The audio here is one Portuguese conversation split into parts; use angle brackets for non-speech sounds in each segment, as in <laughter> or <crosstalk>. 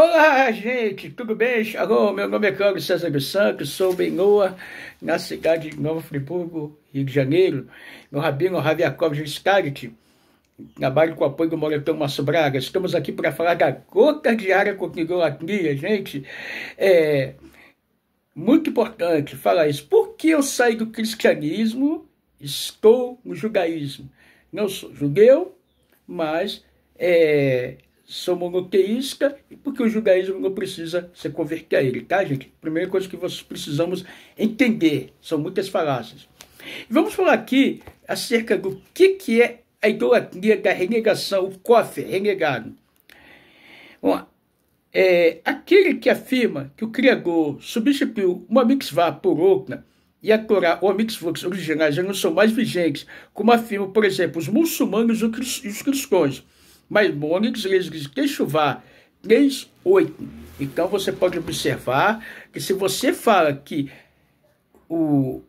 Olá, gente, tudo bem? Shalom, meu nome é Carlos César dos Santos, sou Benhoa, na cidade de Nova Friburgo, Rio de Janeiro. Meu rabino Raviakov de trabalho com o apoio do Moletão Márcio Braga. Estamos aqui para falar da gota diária com a idolatria, gente. É muito importante falar isso. Por que eu saí do cristianismo? Estou no judaísmo. Não sou judeu, mas é, são monoteísta, porque o judaísmo não precisa se converter a ele, tá, gente? Primeira coisa que nós precisamos entender, são muitas falácias. Vamos falar aqui acerca do que, que é a idolatria da renegação, o cofre renegado. Bom, é, aquele que afirma que o Criador substituiu uma mixvá por outra e a Torá ou a mitzvah originais já não são mais vigentes, como afirmam, por exemplo, os muçulmanos e os cristãos mas Mônix resiste 3, 8. Então você pode observar que se você fala que o,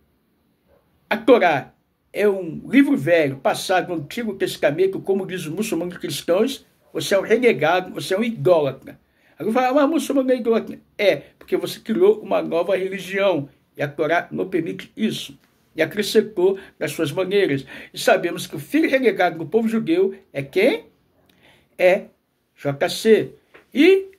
a Torá é um livro velho, passado no Antigo Testamento, é como diz os muçulmanos cristãos, você é um renegado, você é um idólatra. Agora fala, ah, mas muçulmano é idólatra. É, porque você criou uma nova religião e a Torá não permite isso. E acrescentou nas suas maneiras. E sabemos que o filho renegado do povo judeu é quem? é JC. E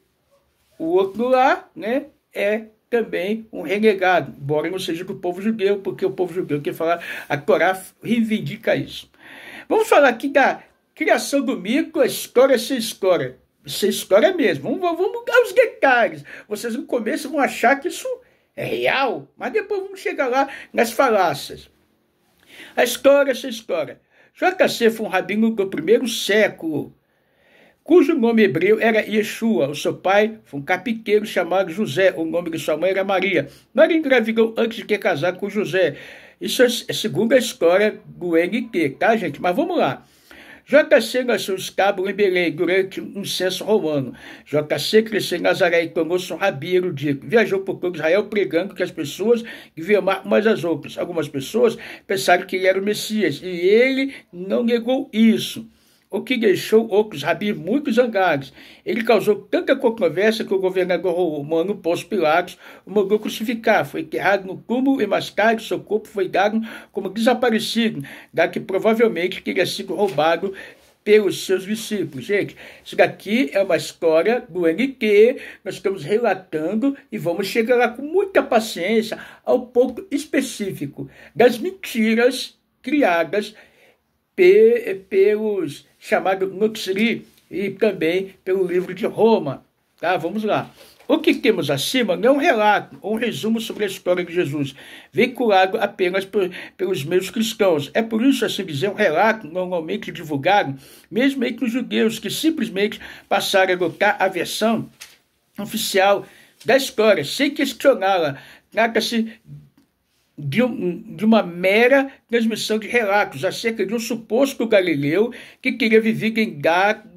o outro lá, né, é também um renegado, embora não seja do povo judeu, porque o povo judeu quer falar, a Torá reivindica isso. Vamos falar aqui da criação do mico, a história sem história. Sem história mesmo. Vamos, vamos os detalhes. Vocês no começo vão achar que isso é real, mas depois vamos chegar lá nas falácias. A história sem história. JC foi um rabino do primeiro século cujo nome hebreu era Yeshua. O seu pai foi um capiqueiro chamado José, o nome de sua mãe era Maria. Maria engravidou antes de que casar com José. Isso é, é segundo a história do NQ, tá, gente? Mas vamos lá. JC nasceu os cabos em Belém durante um censo romano. JC cresceu em Nazaré e tornou-se um rabeiro dico. Viajou por todo Israel pregando que as pessoas deviam amar umas às outras. Algumas pessoas pensaram que ele era o Messias e ele não negou isso o que deixou outros rabis muito zangados. Ele causou tanta controvérsia que o governador romano Pôncio Pilatos o mandou crucificar, foi enterrado no túmulo e mais tarde seu corpo foi dado como desaparecido, já que provavelmente teria sido roubado pelos seus discípulos. Gente, isso daqui é uma história do NT, nós estamos relatando e vamos chegar lá com muita paciência ao ponto específico das mentiras criadas é pelos chamado Nuxri e também pelo livro de Roma. Tá, vamos lá. O que temos acima não é um relato ou um resumo sobre a história de Jesus, veiculado apenas por, pelos meios cristãos. É por isso, assim dizer, um relato normalmente divulgado, mesmo entre os judeus, que simplesmente passaram a adotar a versão oficial da história, sem questioná-la. Trata-se de, um, de uma mera transmissão de relatos acerca de um suposto galileu que queria viver em gado,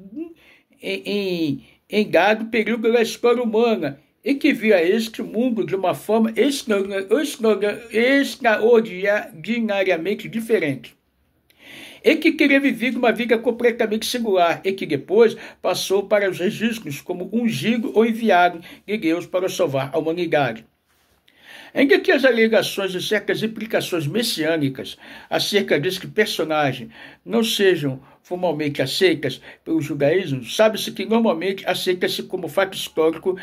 em, em gado período da história humana e que via este mundo de uma forma extraordinariamente diferente. E que queria viver uma vida completamente singular e que depois passou para os registros como ungido ou enviado de Deus para salvar a humanidade. Ainda é que as alegações de certas implicações messiânicas acerca desse personagem não sejam formalmente aceitas pelo judaísmo, sabe-se que normalmente aceita-se como fato histórico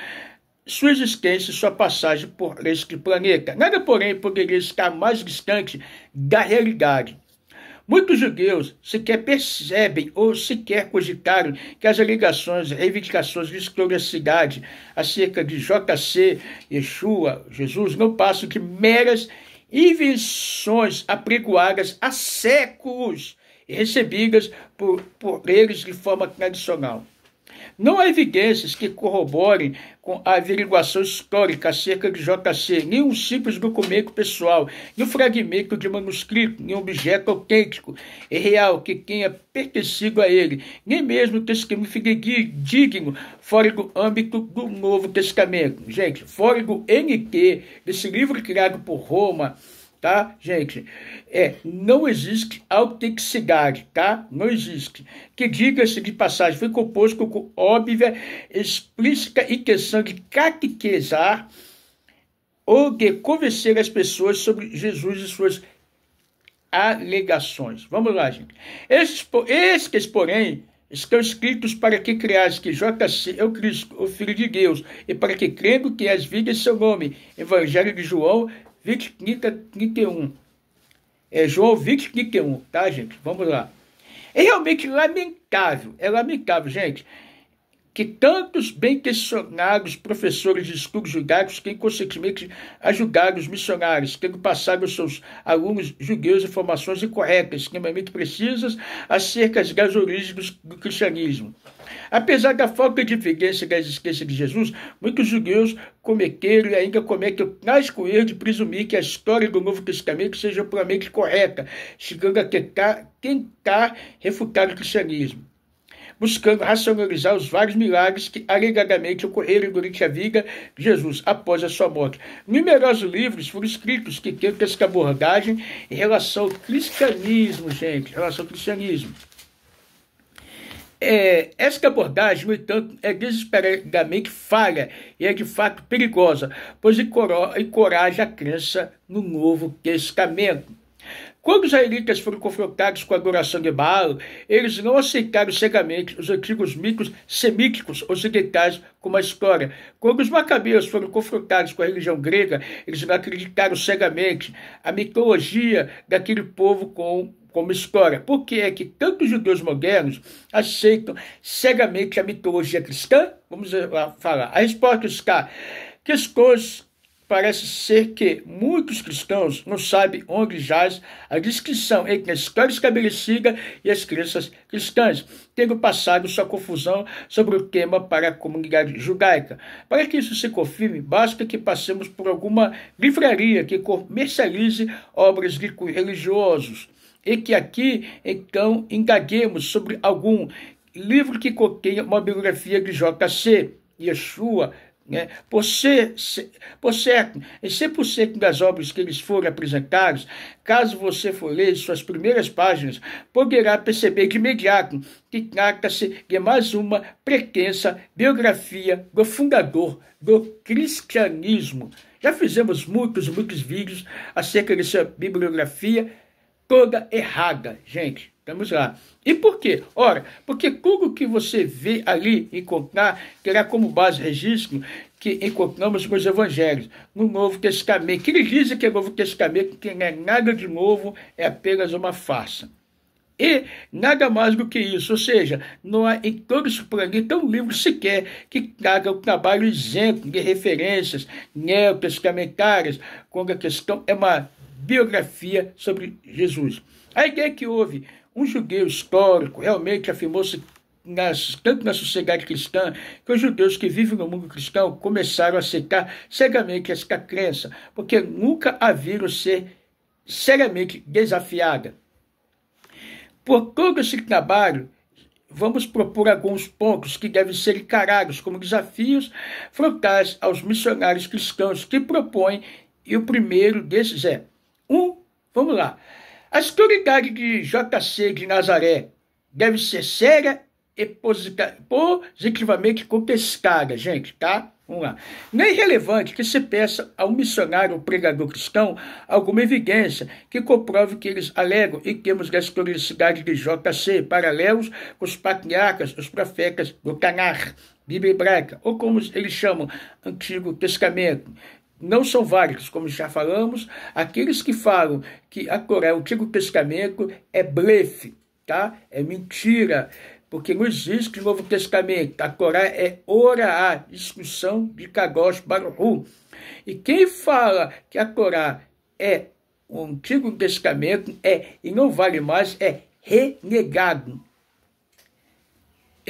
sua existência e sua passagem por este planeta. Nada, porém, poderia estar mais distante da realidade Muitos judeus sequer percebem ou sequer cogitaram que as alegações, reivindicações de historicidade acerca de JC, Yeshua, Jesus, não passam de meras invenções apregoadas há séculos e recebidas por, por eles de forma tradicional. Não há evidências que corroborem com a averiguação histórica acerca de JC, nem um simples documento pessoal, nem um fragmento de manuscrito, nem um objeto autêntico e real que tenha pertencido a ele, nem mesmo testemunho digno fora do âmbito do Novo Testamento. Gente, fora do NT, desse livro criado por Roma, tá, gente? É, não existe autenticidade, tá? Não existe. Que diga-se de passagem, foi composto com óbvia, explícita intenção de catequizar ou de convencer as pessoas sobre Jesus e suas alegações. Vamos lá, gente. Esses, esses porém, estão escritos para que creias que JC é o Cristo, o Filho de Deus, e para que crendo que as vidas seu nome. Evangelho de João 20, 30, 31. É João 20, 31, tá, gente? Vamos lá. É realmente lamentável, é lamentável, gente que tantos bem-intencionados professores de estudos judaicos que inconscientemente ajudaram os missionários, tendo passado aos seus alunos judeus informações incorretas, extremamente precisas, acerca das origens do cristianismo. Apesar da falta de evidência da existência de Jesus, muitos judeus cometeram e ainda cometem o trágico erro de presumir que a história do Novo Testamento seja puramente correta, chegando a tentar refutar o cristianismo buscando racionalizar os vários milagres que alegadamente ocorreram durante a vida de Jesus após a sua morte. Numerosos livros foram escritos que tentam essa abordagem em relação ao cristianismo, gente, em relação ao cristianismo. É, esta abordagem, no entanto, é desesperadamente falha e é de fato perigosa, pois encoraja a crença no Novo Testamento. Quando os israelitas foram confrontados com a adoração de Baal, eles não aceitaram cegamente os antigos mitos semíticos ocidentais como a história. Quando os macabeus foram confrontados com a religião grega, eles não acreditaram cegamente a mitologia daquele povo com como história. Por que é que tantos judeus modernos aceitam cegamente a mitologia cristã? Vamos eh, falar. A resposta está: questões parece ser que muitos cristãos não sabem onde jaz a descrição entre a história estabelecida e as crenças cristãs, tendo passado sua confusão sobre o tema para a comunidade judaica. Para que isso se confirme, basta que passemos por alguma livraria que comercialize obras de religiosos. E que aqui, então, indaguemos sobre algum livro que contenha uma biografia de J.C. Yeshua, né? Por, ser, ser, por certo, e 100% das obras que eles foram apresentadas, caso você for ler suas primeiras páginas, poderá perceber de imediato que trata-se de mais uma pretensa biografia do fundador do cristianismo. Já fizemos muitos, muitos vídeos acerca dessa bibliografia toda errada, gente. Vamos lá. E por quê? Ora, porque tudo que você vê ali encontrar terá como base registro que encontramos nos evangelhos, no Novo Testamento. Que ele diz que o é Novo Testamento que não é nada de novo, é apenas uma farsa. E nada mais do que isso, ou seja, não há em todo os planeta um livro sequer que traga o trabalho isento de referências neotestamentárias, quando a questão é uma biografia sobre Jesus. A ideia é que houve um judeu histórico realmente afirmou-se nas, tanto na sociedade cristã, que os judeus que vivem no mundo cristão começaram a aceitar cegamente esta crença, porque nunca a viram ser seriamente desafiada. Por todo esse trabalho, vamos propor alguns pontos que devem ser encarados como desafios frontais aos missionários cristãos que propõem, e o primeiro desses é: um, vamos lá, a historicidade de JC de Nazaré deve ser séria e positivamente contestada, gente, tá? Vamos lá. Não é relevante que se peça a um missionário ou pregador cristão alguma evidência que comprove que eles alegam e temos da historicidade de JC, paralelos com os patriarcas, os profetas do Canar, Bíblia hebraica, ou como eles chamam, Antigo Testamento, não são válidos, como já falamos, aqueles que falam que a Coreia, o Antigo Testamento é blefe, tá? É mentira, porque não existe o Novo Testamento. A Corá é ora a discussão de Kagosh Baruhu. E quem fala que a Corá é o Antigo Testamento é e não vale mais é renegado.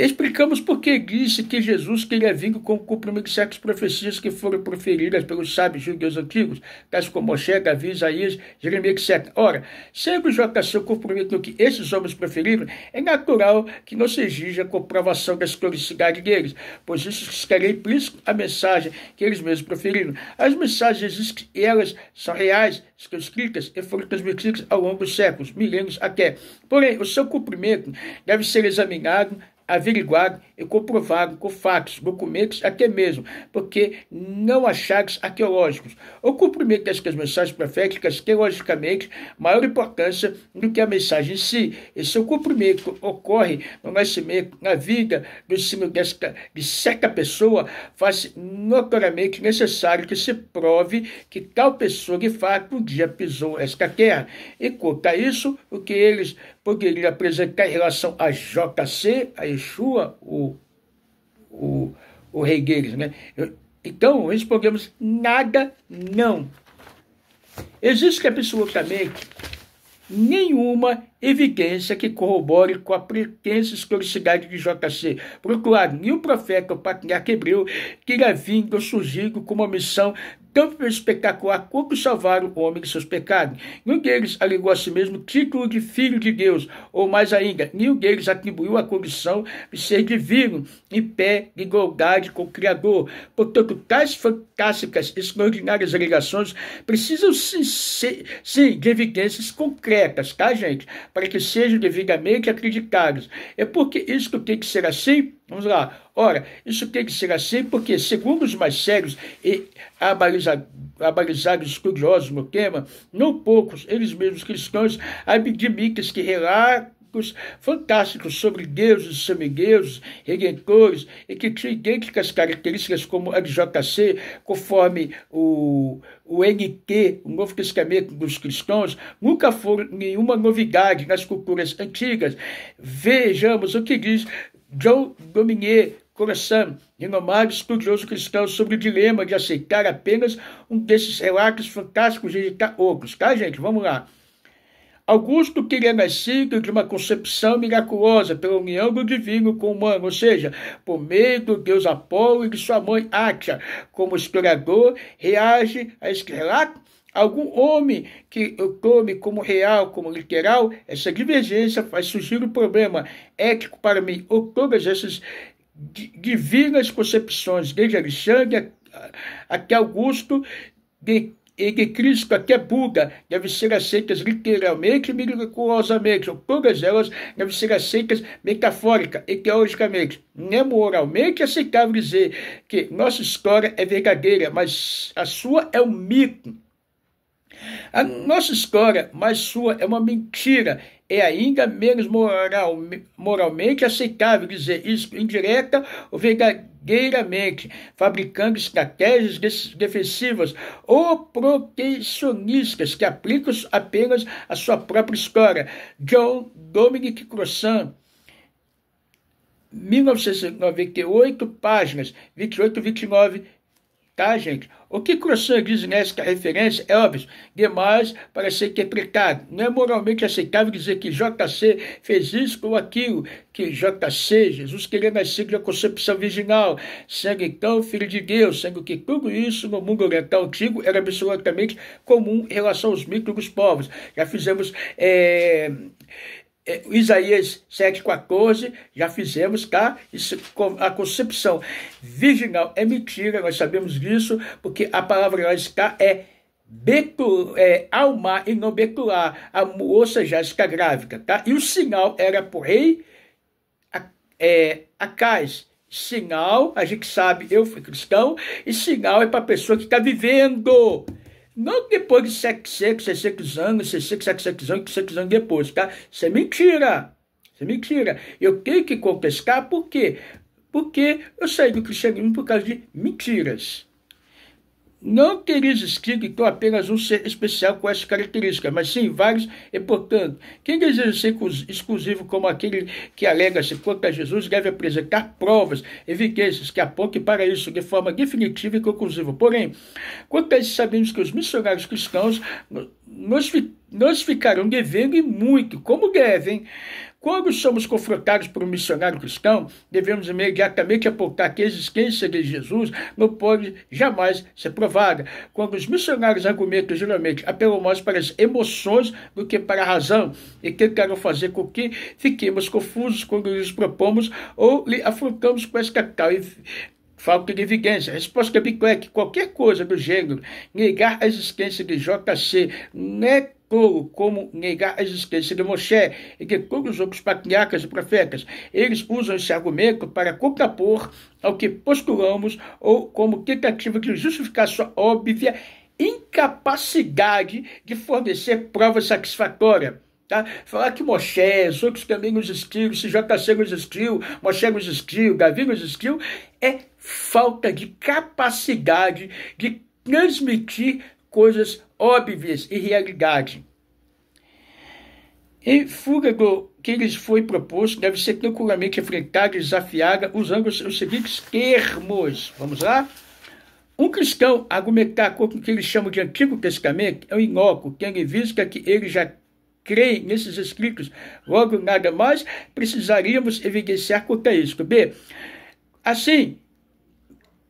Explicamos por que disse que Jesus queria vir com o cumprimento de certas profecias que foram proferidas pelos sábios judeus antigos, tais como Moshe, Davi, Isaías, Jeremias, etc. Ora, sendo o seu cumprimento no que esses homens preferiram, é natural que não se exija a comprovação da historicidade deles, pois isso estaria implícito a mensagem que eles mesmos proferiram As mensagens existem e elas são reais, estão escritas e foram transmitidas ao longo dos séculos, milênios até. Porém, o seu cumprimento deve ser examinado averiguado e comprovado com fatos, documentos, até mesmo, porque não achados arqueológicos. O cumprimento destas mensagens proféticas tem, logicamente, maior importância do que a mensagem em si, e seu cumprimento ocorre no nascimento, na vida, do ensino desta, de certa pessoa, faz notoriamente necessário que se prove que tal pessoa, de fato, um dia pisou esta terra. E conta isso, o que eles porque ele apresenta em relação a JC, a Yeshua, o, o, o rei deles. Né? Então, respondemos nada não. Existe absolutamente nenhuma evidência que corrobore com a pretensa historicidade de JC. Procurado nenhum profeta ou patriarca hebreu que teria vindo surgindo surgido com uma missão tanto pelo espetacular quanto salvar o homem de seus pecados. Nenhum deles alegou a si mesmo o título de filho de Deus, ou mais ainda, nenhum deles atribuiu a condição de ser divino, em pé de igualdade com o Criador. Portanto, tais fantásticas e extraordinárias alegações precisam sim, sim de evidências concretas, tá, gente? Para que sejam devidamente acreditadas. É porque isso tem que ser assim? Vamos lá. Ora, isso tem que ser assim porque, segundo os mais sérios e abalizados curiosos no tema, não poucos, eles mesmos cristãos, abdimitas que relatos fantásticos sobre deuses, semideuses, redentores, e que tinham idênticas características como a de JC, conforme o, o NT, o Novo Testamento dos Cristãos, nunca foram nenhuma novidade nas culturas antigas. Vejamos o que diz John Dominier Coração, renomado estudioso cristão, sobre o dilema de aceitar apenas um desses relatos fantásticos e evitar outros, tá, gente? Vamos lá. Augusto teria nascido de uma concepção miraculosa pela união do divino com o humano, ou seja, por meio do deus Apolo e de sua mãe Átia. Como historiador, reage a este relato Algum homem que tome como real, como literal, essa divergência faz surgir um problema ético para mim, ou todas essas divinas concepções, desde Alexandre até Augusto, de, e de Cristo até Buda, devem ser aceitas literalmente e miraculosamente, ou todas elas devem ser aceitas metafórica e teologicamente. Não é moralmente aceitável dizer que nossa história é verdadeira, mas a sua é um mito a nossa história, mas sua, é uma mentira. É ainda menos moral, moralmente aceitável dizer isso indireta ou verdadeiramente, fabricando estratégias defensivas ou protecionistas que aplicam apenas a sua própria história. John Dominic Crossan, 1998, páginas 28 e 29, tá, gente? O que Crossan diz nessa referência é óbvio, demais para ser interpretado. Não é moralmente aceitável dizer que JC fez isso ou aquilo, que JC, Jesus queria nascer uma concepção virginal, sendo então filho de Deus, sendo que tudo isso no mundo oriental antigo era absolutamente comum em relação aos micros povos. Já fizemos. É é, Isaías 7,14, já fizemos cá a concepção virginal é mentira, nós sabemos disso, porque a palavra nós cá é é, almar e não becular, a moça já está grávida, tá? E o sinal era por rei é, Acais. Sinal, a gente sabe, eu fui cristão, e sinal é para a pessoa que está vivendo. Não depois de sexo sexo anos, sexo sexo anos, sexo anos depois, tá? Isso é mentira. Isso é mentira. Eu tenho que contestar por quê? Porque eu saí do cristianismo por causa de mentiras não teria existido então apenas um ser especial com essas características, mas sim vários, e portanto, quem deseja ser exclusivo como aquele que alega-se contra Jesus deve apresentar provas, evidências que apontem para isso de forma definitiva e conclusiva. Porém, quanto a isso, sabemos que os missionários cristãos nos, nos ficarão devendo e muito, como devem quando somos confrontados por um missionário cristão, devemos imediatamente apontar que a existência de Jesus não pode jamais ser provada. Quando os missionários argumentam, geralmente apelam mais para as emoções do que para a razão e tentaram fazer com que fiquemos confusos quando lhes propomos ou lhe afrontamos com esta tal falta de evidência. A resposta bico é que qualquer coisa do gênero negar a existência de JC né como negar a existência de Moshe e de todos os outros patriarcas e profetas. Eles usam esse argumento para contrapor ao que postulamos ou como tentativa de justificar sua óbvia incapacidade de fornecer prova satisfatória. Tá? Falar que Moshe, os outros também nos se JC nos existiu, Moshe nos existiu, Davi nos existiu, é falta de capacidade de transmitir coisas óbvias e realidade. Em Fúgago, que lhes foi proposto, deve ser tranquilamente enfrentada e desafiada usando os seguintes termos. Vamos lá? Um cristão argumentar com o que eles chamam de Antigo Testamento é um inócuo, tendo em vista que ele já crê nesses escritos. Logo, nada mais precisaríamos evidenciar quanto a isso. B. Assim,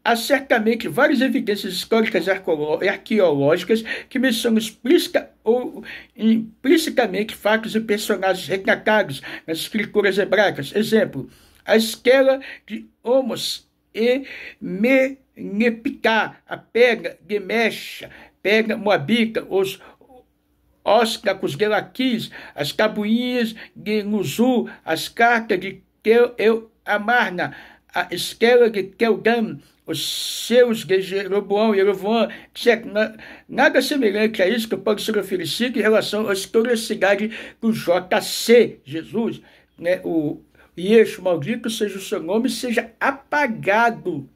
Há certamente várias evidências históricas e arqueológicas que mencionam explícita ou implicitamente fatos e personagens retratados nas escrituras hebraicas. Exemplo, a esquela de Homos e Menepicá, a Pega de Mecha, pega Moabita, os óscacos de Laquis, as cabuinhas de Nuzu, as cartas de teu amarna a esquela de Keldam, é os seus de Jeroboão e Jeroboão, é nada semelhante a isso que pode ser oferecido em relação à historicidade do JC, Jesus, né, o Yeshua, maldito seja o seu nome, seja apagado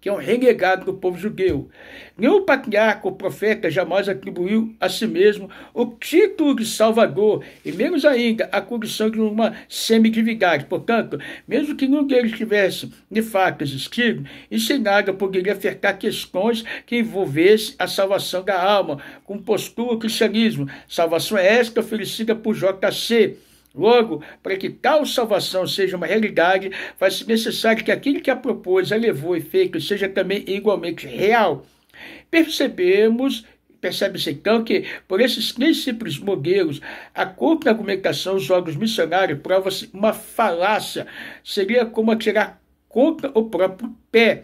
que é um renegado do povo judeu. Nenhum patriarca ou profeta jamais atribuiu a si mesmo o título de Salvador, e menos ainda a condição de uma semidividade. Portanto, mesmo que nenhum deles tivesse, de fato, existido, nada poderia afetar questões que envolvessem a salvação da alma, como postula o cristianismo. Salvação é esta oferecida por JC Logo, para que tal salvação seja uma realidade, faz-se necessário que aquele que a propôs, a levou e feito seja também igualmente real. Percebemos Percebe-se então que, por esses três simples modelos, a contra-argumentação dos órgãos missionários prova-se uma falácia. Seria como atirar contra o próprio pé.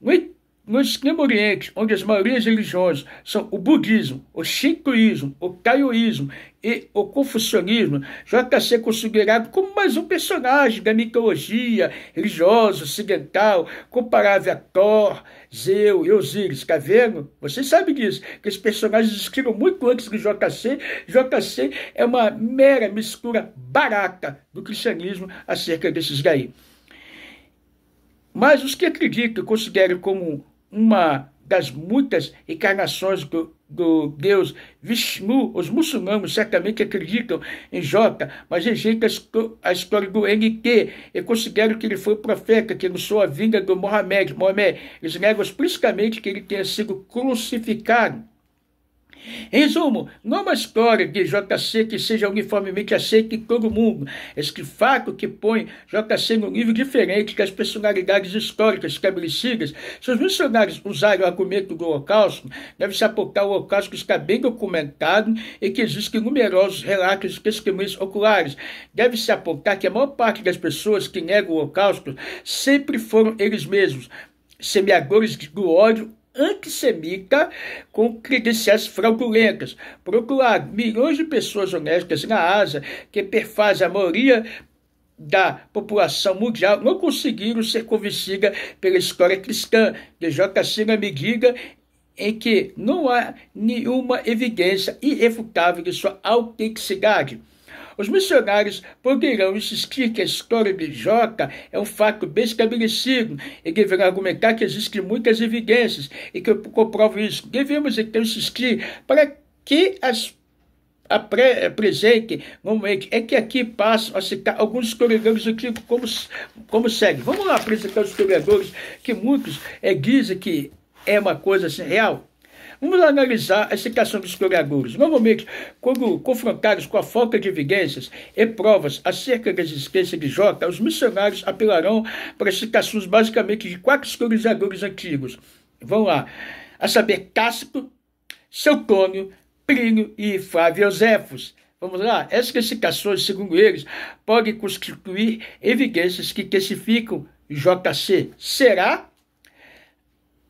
No entanto, no extremo oriente, onde as maiorias religiões são o budismo, o shintoísmo, o taoísmo e o confucionismo, JC é considerado como mais um personagem da mitologia religiosa ocidental, comparável a Thor, Zeus e Osíris, Está vendo? Você sabe disso, que esses personagens existiram muito antes do JC. JC é uma mera mistura barata do cristianismo acerca desses daí. Mas os que acreditam e consideram como uma das muitas encarnações do, do deus Vishnu, os muçulmanos certamente acreditam em Jota, mas rejeitam a história do NT e consideram que ele foi profeta, que anunciou a vinda do Mohamed. Mohamed. Eles negam explicitamente que ele tenha sido crucificado. Resumo, não é uma história de JC que seja uniformemente aceita em todo o mundo. É este fato que põe JC num nível diferente das personalidades históricas estabelecidas, se os missionários usarem o argumento do Holocausto, deve-se apontar o Holocausto que está bem documentado e que existem numerosos relatos e testemunhos oculares. Deve-se apontar que a maior parte das pessoas que negam o Holocausto sempre foram eles mesmos, semeadores do ódio antissemita com credenciais fraudulentas, procurar milhões de pessoas honestas na Ásia, que perfazem a maioria da população mundial não conseguiram ser convencida pela história cristã de J.C. me diga em que não há nenhuma evidência irrefutável de sua autenticidade. Os missionários poderão insistir que a história de Joca é um fato bem estabelecido e deverão argumentar que existem muitas evidências e que comprovam isso. Devemos então insistir para que as apresente normalmente é que aqui passam a citar alguns historiadores aqui tipo como, como segue. Vamos lá apresentar os historiadores que muitos é, dizem que é uma coisa assim, real. Vamos analisar a citação dos historiadores. Novamente, quando confrontados com a falta de evidências e provas acerca da existência de Jota, os missionários apelarão para citações basicamente de quatro historiadores antigos. Vamos lá. A saber, Cássio, Seutônio, Plínio e Flávio Eusefos. Vamos lá? Essas citações, segundo eles, podem constituir evidências que classificam JC. Será?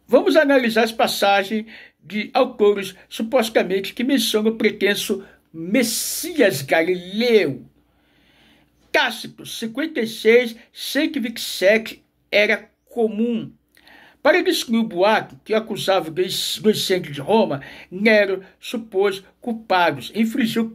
Vamos analisar as passagens de autores supostamente que mencionam o pretenso Messias Galileu. Tácito 56, 127 era comum. Para destruir o boato que acusava do incêndio de Roma, Nero supôs culpados, infligiu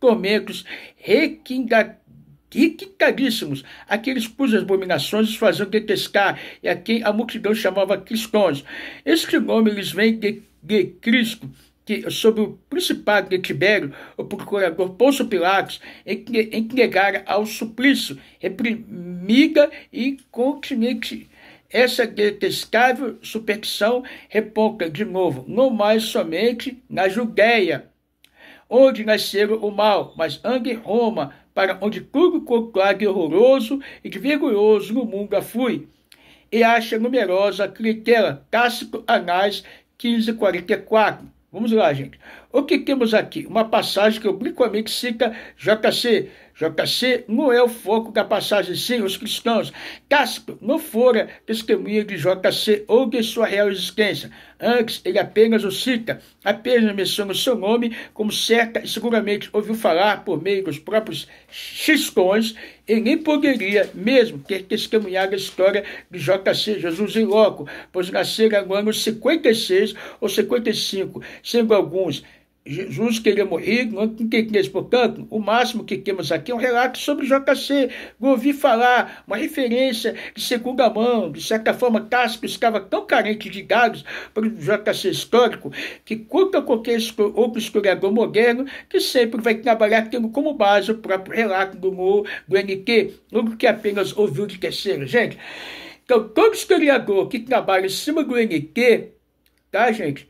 tormentos requintadíssimos aqueles cujas abominações os faziam detestar e a quem a multidão chamava cristãos. Este nome lhes vem de de Cristo que, sob o principado de Tibério, o procurador Ponço Pilatos entregara ao suplício, reprimida e continente. Essa detestável superstição reponta de novo, não mais somente na Judéia, onde nascera o mal, mas em Roma, para onde tudo conclave horroroso e de vigoroso no mundo fui. E acha numerosa clientela, Tácito, Anás 1544. Vamos lá, gente. O que temos aqui? Uma passagem que obliquamente cita JC não é o foco da passagem sim os cristãos. Casco não fora testemunha de Jocaci ou de sua real existência. Antes, ele apenas o cita, apenas menciona o seu nome como certa e seguramente ouviu falar por meio dos próprios xistões e nem poderia mesmo ter testemunhado a história de J.C. Jesus em loco, pois nascera no ano 56 ou 55, sendo alguns Jesus queria morrer, não queria, portanto, o máximo que temos aqui é um relato sobre JC. Ouvi falar, uma referência de segunda mão, de certa forma, Cássio estava tão carente de dados para o JC histórico, que conta qualquer outro historiador moderno, que sempre vai trabalhar tendo como base o próprio relato do Mo, do NT, não que apenas ouviu de terceiro. Gente, então, todo historiador que trabalha em cima do NT, tá, gente?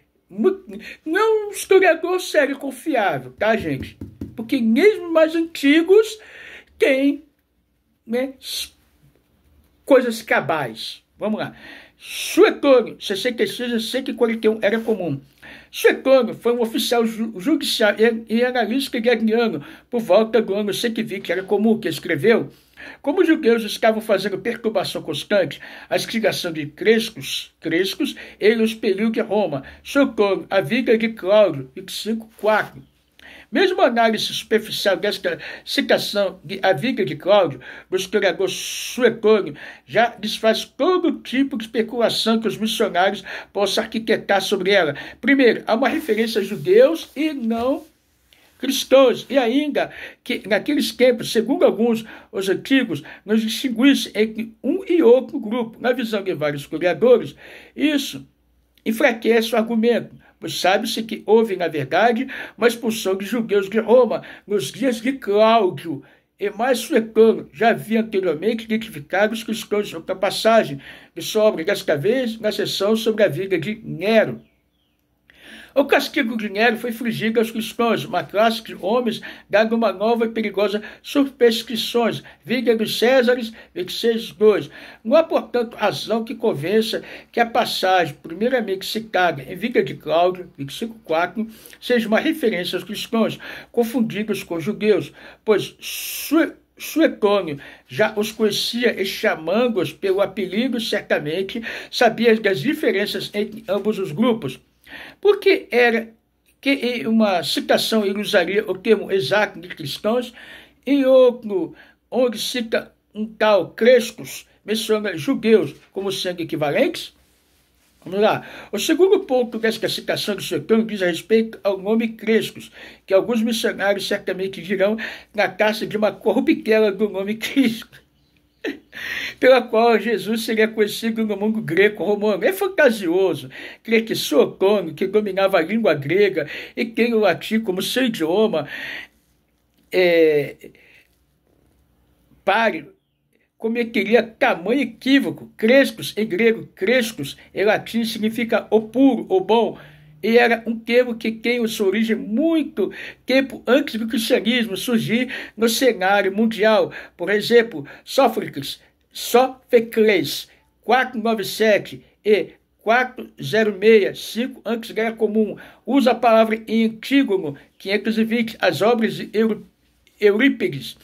Não é um historiador sério e confiável, tá, gente? Porque mesmo mais antigos têm né, coisas cabais. Vamos lá. Suetônio, 66 a 141 era comum. Checano foi um oficial judicial e, analista guerriano por volta do ano 120, que era comum que escreveu. Como os judeus estavam fazendo perturbação constante, a instigação de Crescos, Crescos ele os expeliu de Roma, chocando a vida de Cláudio 5.4 mesmo a análise superficial desta citação de A Vida de Cláudio, do historiador suecônio, já desfaz todo tipo de especulação que os missionários possam arquitetar sobre ela. Primeiro, há uma referência a judeus e não cristãos, e ainda que naqueles tempos, segundo alguns os antigos, nos distinguisse entre um e outro grupo. Na visão de vários historiadores, isso enfraquece o argumento. Sabe-se que houve, na verdade, uma expulsão de judeus de Roma nos dias de Cláudio, e mais suecano, já havia anteriormente identificado os cristãos de outra passagem, que sobre desta vez na sessão sobre a vida de Nero. O castigo Guinelli foi frigir aos cristãos, uma classe de homens, dando uma nova e perigosa superstições, vinda dos Césares 26.2. Não há, portanto, razão que convença que a passagem, primeiramente citada em Vida de Cláudio, 25.4, seja uma referência aos cristãos, confundidos com os judeus, pois Suetônio já os conhecia e chamando-os pelo apelido, certamente sabia das diferenças entre ambos os grupos porque era que uma citação, ele usaria o termo exato de cristãos, em outro, onde cita um tal Crescos, menciona judeus como sendo equivalentes? Vamos lá. O segundo ponto desta citação de Sertão diz a respeito ao nome Crescos, que alguns missionários certamente dirão na caça de uma corruptela do nome Cristo pela qual Jesus seria conhecido no mundo greco-romano. É fantasioso crer que Sócrates que dominava a língua grega e que o latim como seu idioma, é, pare, cometeria tamanho equívoco. Crescos, em grego, crescos, em latim significa o puro, o bom, e era um termo que tem sua origem muito tempo antes do cristianismo surgir no cenário mundial. Por exemplo, Sófocles, Sófocles, 497 e 406, 5 antes da era Comum, usa a palavra em Antígono, 520, as obras de Eurípides,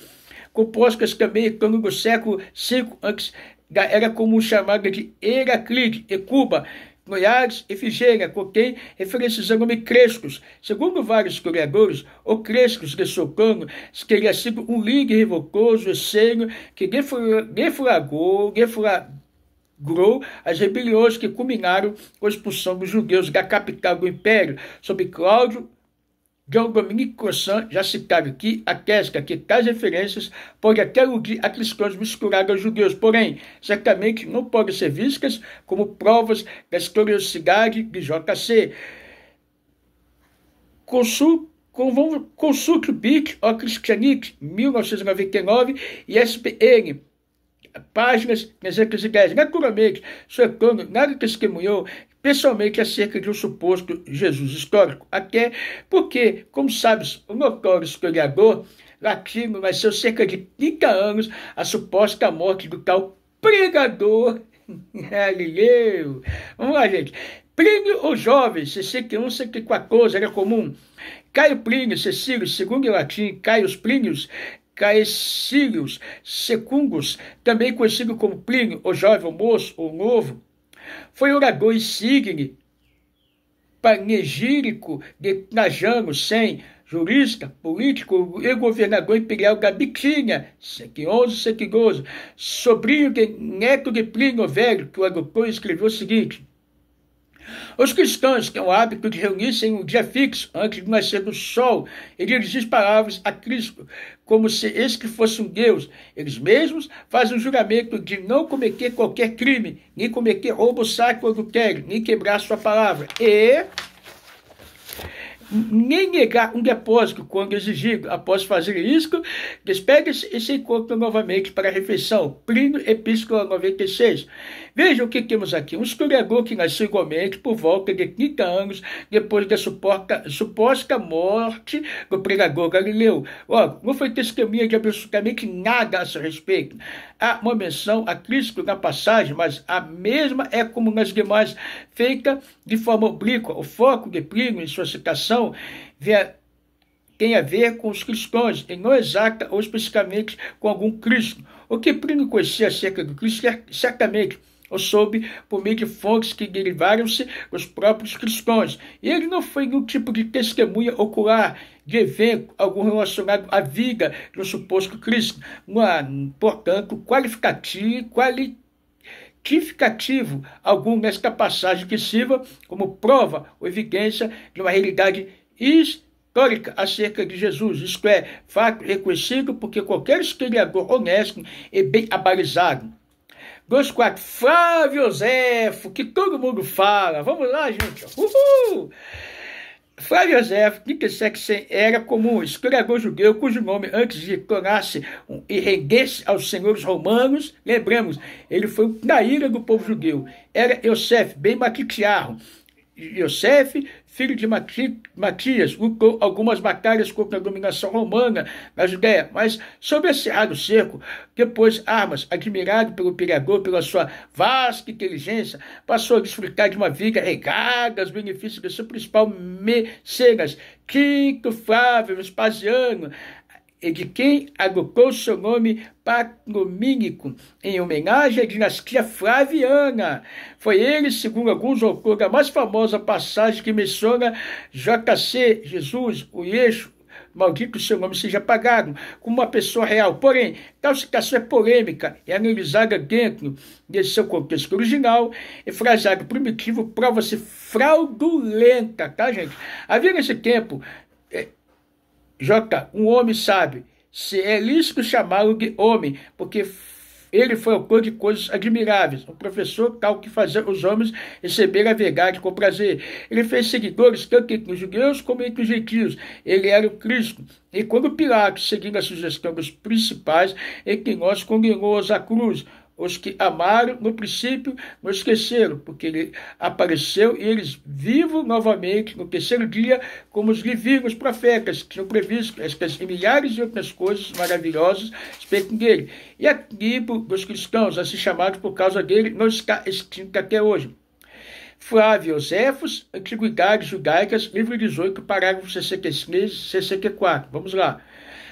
compostas também quando no século 5 antes da Era Comum, chamada de Heraclide e Cuba, Goiás e com quem referências ao nome Crescos. Segundo vários historiadores, o Crescos de Socano teria é sido um líder revocoso e que deflagrou, deflagrou as rebeliões que culminaram com a expulsão dos judeus da capital do império, sob Cláudio de Dominique Cossan, já citado aqui, a atesta que tais referências podem até aludir a cristãos misturados aos judeus, porém, certamente não podem ser vistas como provas da historicidade de JC. Consul, consulte o BIC, O Christianic, 1999, e SPN, páginas 310. Naturalmente, Suetônio nada testemunhou especialmente é acerca de um suposto Jesus histórico, até porque, como sabes, o notório historiador latino vai ser cerca de 30 anos a suposta morte do tal pregador <laughs> Galileu. Vamos lá, gente. Plínio o Jovem, 61, 114, era comum. Caio Plínio, Cecílio, segundo em latim, Caios Plínios, Caecílios, Secungos, também conhecido como Plínio, o Jovem, o Moço, o Novo, foi orador insigne panegírico de Trajano, sem jurista, político e governador imperial Gabitinha, 111, 112, sobrinho de neto de Plínio Velho, que o e escreveu o seguinte, os cristãos têm é o hábito de reunir-se em um dia fixo, antes do nascer do sol, e dirigir palavras a Cristo, como se que fosse um Deus. Eles mesmos fazem o juramento de não cometer qualquer crime, nem cometer roubo, saco ou adultério, nem quebrar sua palavra. E nem negar um depósito quando exigido. Após fazer isso, despegue-se e se encontre novamente para a refeição. Plínio Epístola 96. Veja o que temos aqui. Um historiador que nasceu igualmente por volta de 30 anos depois da suporta, suposta morte do pregador Galileu. Logo, não foi testemunha de absolutamente nada a seu respeito há uma menção a Cristo na passagem, mas a mesma é como nas demais, feita de forma oblíqua. O foco de Plínio em sua citação tem a ver com os cristãos, e não exata ou especificamente com algum Cristo. O que Plínio conhecia acerca do Cristo, certamente ou soube por meio de fontes que derivaram-se dos próprios cristãos. E ele não foi nenhum tipo de testemunha ocular de evento algum relacionado à vida do suposto Cristo. Não há, portanto, qualificativo, algum nesta passagem que sirva como prova ou evidência de uma realidade histórica acerca de Jesus. Isto é, fato reconhecido porque qualquer historiador honesto e bem abalizado Dois, 4, Flávio Zefo, que todo mundo fala. Vamos lá, gente. Uhul! Flávio José, que é era como um historiador judeu cujo nome, antes de tornar-se um, e render-se aos senhores romanos, lembramos, ele foi o ilha do povo judeu. Era Eusef, bem Maquitiarro, Yosef, filho de Matias, algumas batalhas contra a dominação romana na Judéia, mas sob acirrado cerco, depois armas, admirado pelo imperador pela sua vasta inteligência, passou a desfrutar de uma vida regada aos benefícios de seu principal mecenas, Quinto Flávio Vespasiano, e de quem agrupou seu nome patronímico em homenagem à dinastia flaviana. Foi ele, segundo alguns autores, a mais famosa passagem que menciona JC, Jesus, o eixo. maldito que o seu nome seja apagado, como uma pessoa real. Porém, tal citação é polêmica e é analisada dentro de seu contexto original e fraseado primitivo prova-se fraudulenta, tá, gente? Havia nesse tempo J. Um homem sabe se é lícito chamá-lo de homem, porque ele foi autor de coisas admiráveis, um professor tal que fazia os homens receber a verdade com prazer. Ele fez seguidores tanto entre os judeus como entre os gentios. Ele era o Cristo. E quando Pilatos, seguindo a sugestão dos principais, que nós condenou-os à cruz, os que amaram no princípio não esqueceram, porque ele apareceu e eles vivo novamente no terceiro dia, como os que viram os profetas, que tinham previsto estas e milhares de outras coisas maravilhosas respeito dele. E a tribo dos cristãos, assim chamados por causa dele, não está extinta até hoje. Flávio Josefos, Antiguidades Judaicas, livro 18, parágrafo 63 e 64. Vamos lá.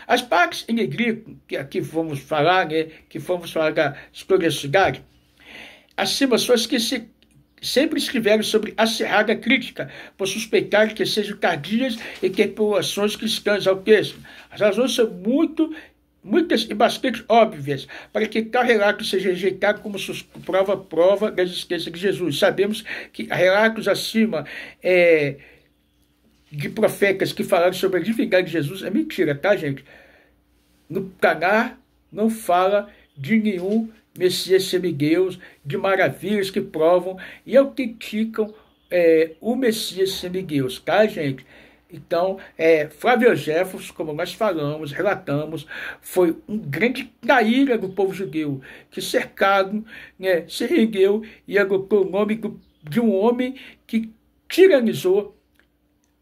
As partes em negrito, que aqui vamos falar, né, que vamos falar historicidade, acima são as que se sempre escreveram sobre acerrada crítica, por suspeitar que sejam tardias e que por ações cristãs ao texto. As razões são muito muitas e bastante óbvias, para que tal relato seja rejeitado como prova prova da existência de Jesus. Sabemos que relatos acima é, de profetas que falaram sobre a divindade de Jesus é mentira, tá, gente? No Caná não fala de nenhum Messias semideus, de maravilhas que provam e autenticam é, é, o Messias semideus, tá, gente? Então, é, Flávio Jefferson, como nós falamos, relatamos, foi um grande caíra do povo judeu, que cercado, né, se ergueu e adotou o nome de um homem que tiranizou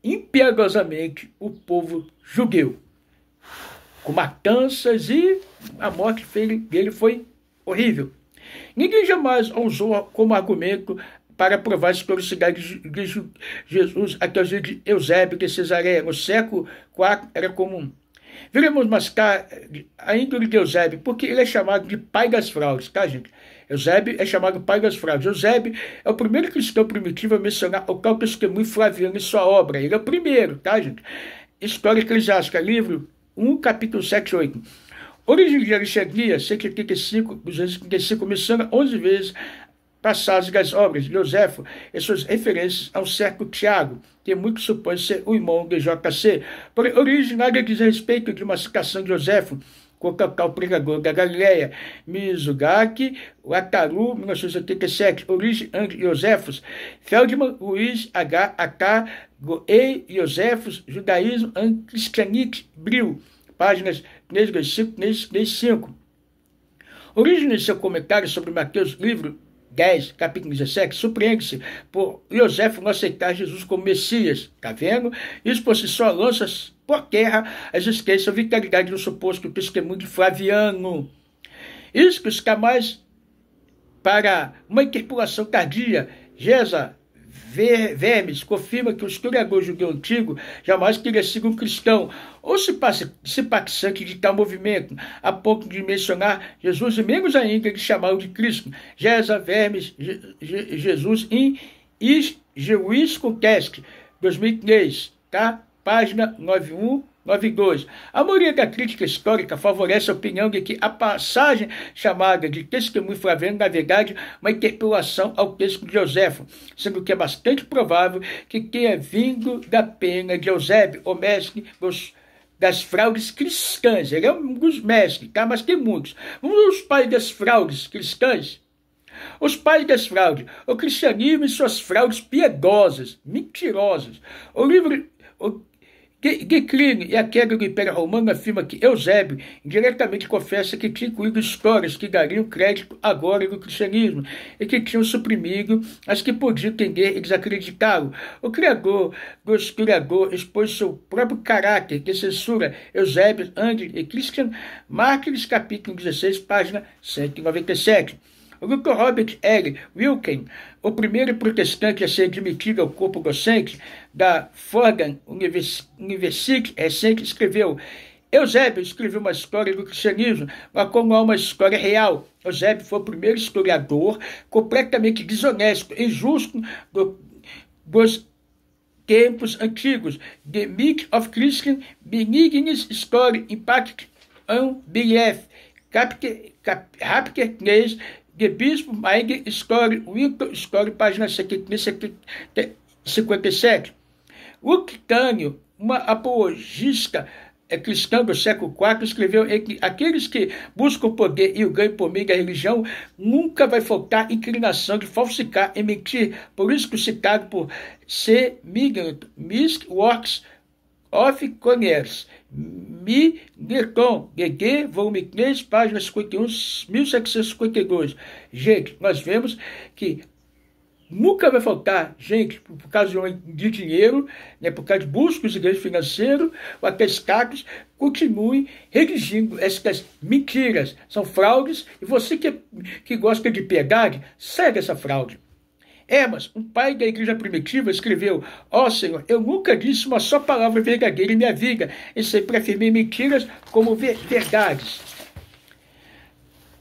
impiedosamente o povo judeu, com matanças e a morte dele foi horrível. Ninguém jamais usou como argumento para provar a historicidade de Jesus até teoria de Eusébio de Cesareia, no século IV, era comum. Veremos mais tarde a índole de Eusébio, porque ele é chamado de pai das fraudes, tá, gente? Eusébio é chamado pai das frases. Eusébio é o primeiro cristão primitivo a mencionar o tal testemunho flaviano em sua obra. Ele é o primeiro, tá, gente? História Eclesiástica, livro 1, capítulo 7, 8. Origem de Alexandria, 185, 255, menciona 11 vezes passadas das obras de Josefo e suas referências ao cerco Tiago, que muito supõe ser o irmão de JC. Porém, nada diz respeito de uma citação de Josefo Cocacau, Pregador da Galileia, Mizugaki, Wataru, 1987, Origem, Ang Josefos, Feldman, Luiz H. AK, Goei Josefos, Judaísmo, Ancristianic, Bril, páginas 325, 5. Origem seu comentário sobre Mateus, livro 10, capítulo 17, surpreende-se por José não aceitar Jesus como Messias. Está vendo? Isso por si só lança por terra a existência a vitalidade do suposto testemunho de Flaviano. Isso que os mais para uma interpolação tardia, Jesus Ver, Vermes confirma que o historiador judeu antigo jamais teria sido um cristão, ou se, passa, se passante de tal movimento, a ponto de mencionar Jesus e menos ainda de chamá-lo de Cristo. Jeza Vermes, Je, Je, Jesus em Jewish Contest, 2003, tá? Página 91 12. A maioria da crítica histórica favorece a opinião de que a passagem chamada de testemunho flaviano, na verdade, uma interpelação ao texto de Joséfo, sendo que é bastante provável que tenha vindo da pena de Eusébio, o mestre das fraudes cristãs. Ele é um dos mestres, tá? mas tem muitos. Vamos os pais das fraudes cristãs? Os pais das fraudes, o cristianismo e suas fraudes piedosas, mentirosas. O livro... O Guiclini e aquele é do Império Romano afirma que Eusébio diretamente confessa que tinha incluído histórias que dariam crédito agora no cristianismo e que tinham suprimido as que podiam entender e desacreditá-lo. O criador dos criador expôs seu próprio caráter que censura Eusébio, André e Christian, Marques capítulo 16, página 197. O Dr. Robert L. Wilken, o primeiro protestante a ser admitido ao corpo docente da Fordham University, recente é assim escreveu Eusébio escreveu uma história do cristianismo, mas como é uma história real. Eusébio foi o primeiro historiador completamente desonesto, injusto do, dos tempos antigos. The Myth of Christian Benignus Story Impact on BF. Rapker Knees arcebispo, aí Wilton escolhe página 57. O Quitânio, uma apologista é cristã do século IV, escreveu que aqueles que buscam o poder e o ganho por meio da religião nunca vai faltar inclinação de falsificar e mentir. Por isso que citado por C. Migrant, Misk Works, Off Conyers, Mi Gecon, GG, volume 3, página 51, 1752. Gente, nós vemos que nunca vai faltar gente por causa de dinheiro, né, por causa de buscos de ganho financeiro, ou até escapes, continuem redigindo essas mentiras. São fraudes, e você que, que gosta de piedade, segue essa fraude. É, mas um pai da igreja primitiva escreveu: Ó oh, Senhor, eu nunca disse uma só palavra verdadeira em minha vida, e sempre afirmei mentiras como verdades.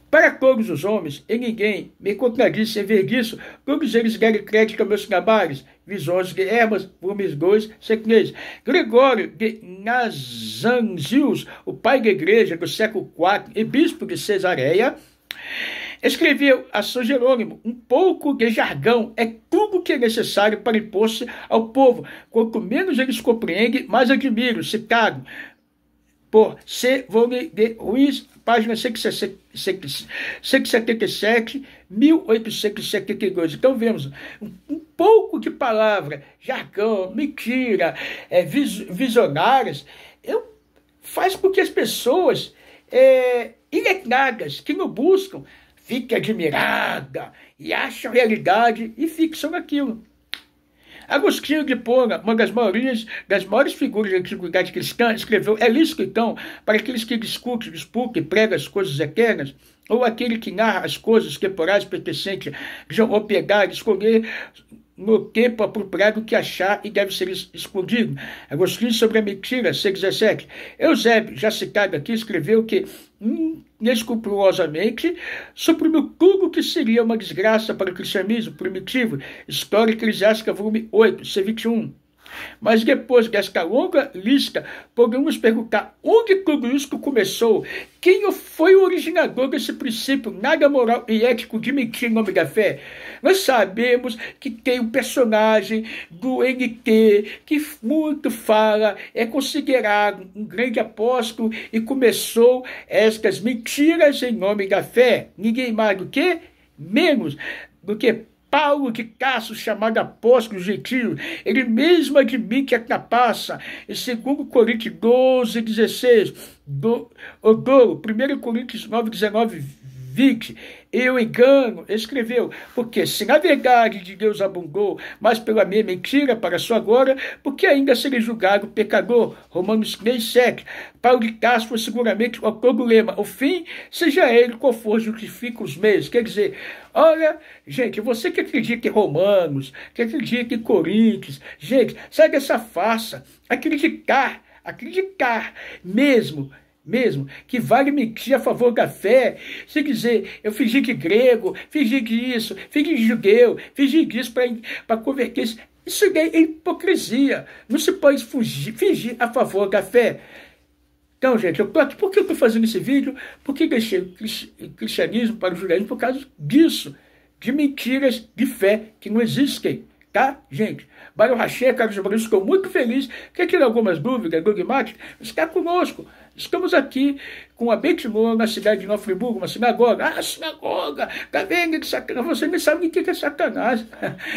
Para todos os homens, e ninguém me contradisse sem ver disso, todos eles deram crédito aos meus trabalhos, visões de Hermas, Lumes 2, Secnês. Gregório de Nazanzius, o pai da igreja do século IV e bispo de Cesareia, Escreveu a São Jerônimo: um pouco de jargão é tudo que é necessário para impor-se ao povo. Quanto menos eles compreendem, mais admiro. Citado por C. Vogue de Ruiz, página 177, 1872. Então vemos um pouco de palavra, jargão, mentira, é, visionárias, eu, faz com que as pessoas é, que não buscam fique admirada e a realidade e ficção aquilo. Agostinho de Pona, uma das maiores, das maiores figuras da antiguidade cristã, escreveu É lícito, então, para aqueles que discutem, disputam e pregam as coisas eternas, ou aquele que narra as coisas temporais pertencentes ou pegar, escolher no tempo apropriado o que achar e deve ser escondido. Agostinho sobre a mentira, C17. Eusébio, já citado aqui, escreveu que hum, inescrupulosamente suprimiu tudo o que seria uma desgraça para o cristianismo primitivo. História Eclesiástica, volume 8, C21. Mas depois desta longa lista, podemos perguntar onde tudo isso começou, quem foi o originador desse princípio nada moral e ético de mentir em nome da fé? Nós sabemos que tem um personagem do NT que muito fala, é considerado um grande apóstolo e começou estas mentiras em nome da fé. Ninguém mais do que menos do que Paulo de Tarso, chamado apóstolo gentil, ele mesmo admite a trapaça, em 2 Coríntios 12, 16, 1 Coríntios 9, 19, 20, eu engano, escreveu, porque se na verdade de Deus abungou, mas pela minha mentira para sua glória, porque ainda serei julgado pecador. Romanos 3, 7. Paulo de Castro foi seguramente o problema. O fim, seja ele qual for, justifica os meios. Quer dizer, olha, gente, você que acredita em Romanos, que acredita em Coríntios, gente, segue essa farsa. Acreditar, acreditar mesmo mesmo, que vale mentir a favor da fé, se dizer, eu fingi que grego, fingi que isso, fingi que judeu, fingi que isso para converter isso. Isso é hipocrisia. Não se pode fugir, fingir a favor da fé. Então, gente, eu plato, por que eu estou fazendo esse vídeo? Por que deixei o cristianismo para o judaísmo? Por causa disso, de mentiras de fé que não existem. Tá, gente? Bairro Rachê, Carlos Branco, estou muito feliz. Quer tirar algumas dúvidas, dogmáticas? Está conosco. Estamos aqui com a Betmoa na cidade de Nova Friburgo, uma sinagoga. Ah, sinagoga! Tá vendo que sacanagem? Você nem sabe o que é sacanagem.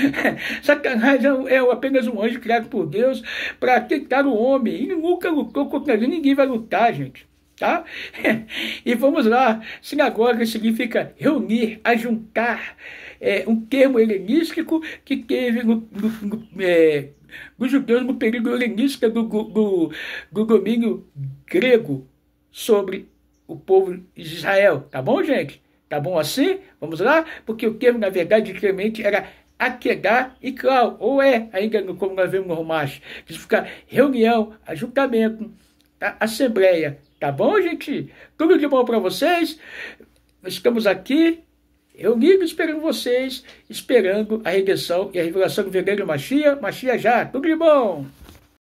<laughs> sacanagem é, é apenas um anjo criado por Deus para tentar o homem. E nunca lutou contra ele, ninguém vai lutar, gente tá? <laughs> e vamos lá, sinagoga significa reunir, ajuntar, é um termo helenístico que teve no, no, no é, dos judeus no período helenística do, do, do domínio grego sobre o povo de Israel. Tá bom, gente? Tá bom assim? Vamos lá? Porque o termo, na verdade, realmente era aquedar e clau, ou é, ainda como nós vemos no Romacho, que significa reunião, ajuntamento, assembleia. Tá bom, gente? Tudo de bom para vocês? Estamos aqui eu vivo esperando vocês, esperando a redenção e a revelação do verdadeiro Machia. Machia já, tudo de bom!